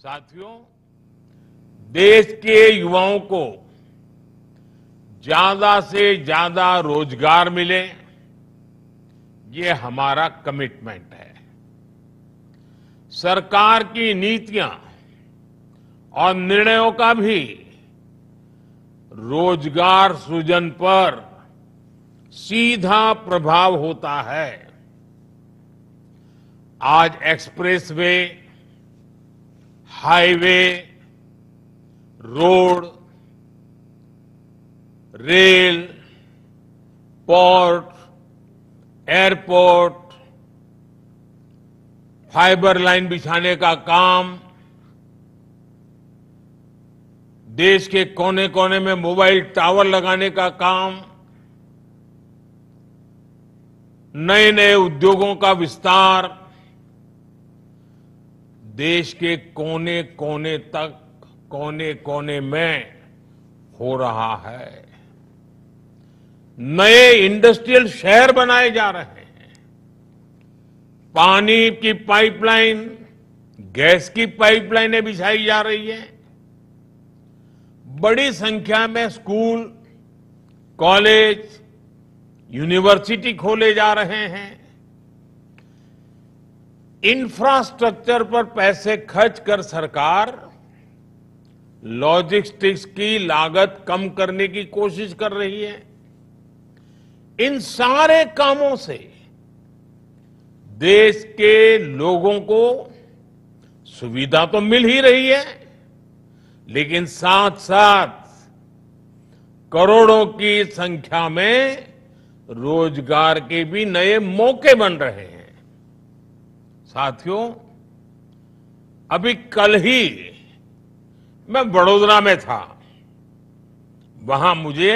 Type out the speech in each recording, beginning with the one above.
साथियों देश के युवाओं को ज्यादा से ज्यादा रोजगार मिले ये हमारा कमिटमेंट है सरकार की नीतियां और निर्णयों का भी रोजगार सृजन पर सीधा प्रभाव होता है आज expressway highway road rail port airport fibre line बिछाने का काम देश के कोने कोने में मोबाइल टावर लगाने का काम नए नए उद्योगों का विस्तार देश के कोने कोने तक कोने कोने में हो रहा है नए इंडस्ट्रियल शहर बनाए जा रहे हैं पानी की पाइपलाइन गैस की पाइपलाइनें बिछाई जा रही है बड़ी संख्या में स्कूल कॉलेज यूनिवर्सिटी खोले जा रहे हैं इंफ्रास्ट्रक्चर पर पैसे खर्च कर सरकार लॉजिस्टिक्स की लागत कम करने की कोशिश कर रही है इन सारे कामों से देश के लोगों को सुविधा तो मिल ही रही है लेकिन साथ साथ करोड़ों की संख्या में रोजगार के भी नए मौके बन रहे हैं साथियों अभी कल ही मैं वडोदरा में था वहां मुझे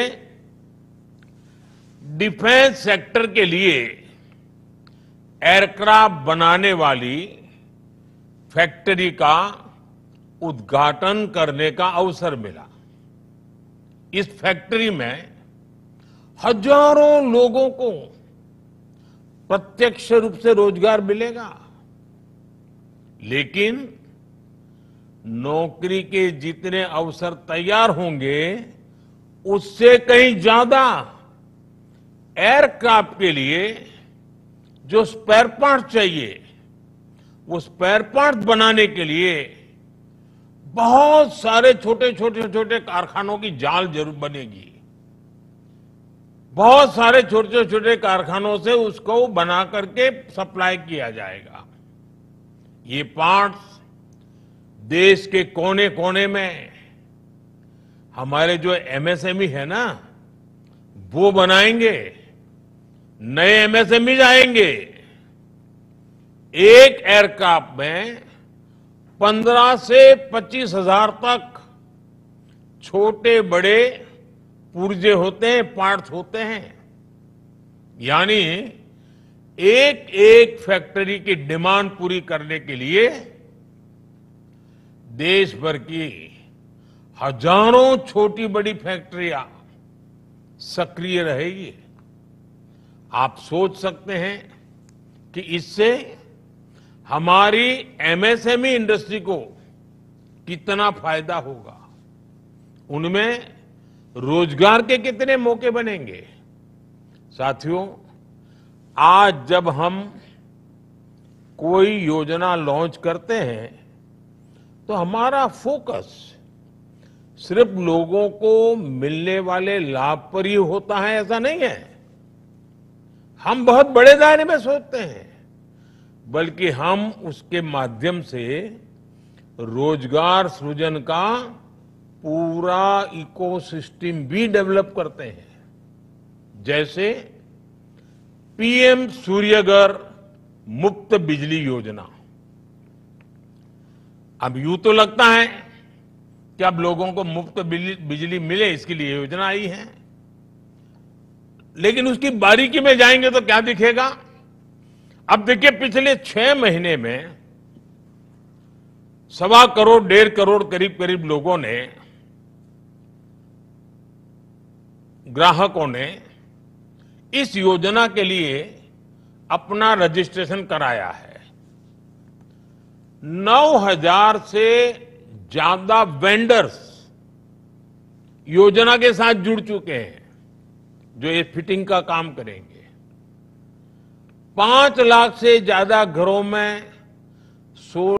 डिफेंस सेक्टर के लिए एयरक्राफ्ट बनाने वाली फैक्ट्री का उद्घाटन करने का अवसर मिला इस फैक्ट्री में हजारों लोगों को प्रत्यक्ष रूप से रोजगार मिलेगा लेकिन नौकरी के जितने अवसर तैयार होंगे उससे कहीं ज्यादा एयरक्राफ्ट के लिए जो स्पेयर पार्ट चाहिए वो स्पेयर पार्ट बनाने के लिए बहुत सारे छोटे छोटे छोटे कारखानों की जाल जरूर बनेगी बहुत सारे छोटे छोटे कारखानों से उसको बना करके सप्लाई किया जाएगा ये पार्ट्स देश के कोने कोने में हमारे जो एमएसएमई e है ना वो बनाएंगे नए एमएसएमई e जाएंगे एक एयरक्राफ्ट में पंद्रह से पच्चीस हजार तक छोटे बड़े पुर्जे होते हैं पार्ट्स होते हैं यानी एक एक फैक्ट्री की डिमांड पूरी करने के लिए देश भर की हजारों छोटी बड़ी फैक्ट्रियां सक्रिय रहेगी आप सोच सकते हैं कि इससे हमारी एमएसएमई इंडस्ट्री को कितना फायदा होगा उनमें रोजगार के कितने मौके बनेंगे साथियों आज जब हम कोई योजना लॉन्च करते हैं तो हमारा फोकस सिर्फ लोगों को मिलने वाले लाभ पर ही होता है ऐसा नहीं है हम बहुत बड़े दायरे में सोचते हैं बल्कि हम उसके माध्यम से रोजगार सृजन का पूरा इकोसिस्टम भी डेवलप करते हैं जैसे पीएम सूर्यगर मुफ्त बिजली योजना अब यूं तो लगता है कि अब लोगों को मुफ्त बिजली मिले इसके लिए योजना आई है लेकिन उसकी बारीकी में जाएंगे तो क्या दिखेगा अब देखिए पिछले छह महीने में सवा करोड़ डेढ़ करोड़ करीब करीब लोगों ने ग्राहकों ने इस योजना के लिए अपना रजिस्ट्रेशन कराया है 9000 से ज्यादा वेंडर्स योजना के साथ जुड़ चुके हैं जो ये फिटिंग का काम करेंगे पांच लाख से ज्यादा घरों में सो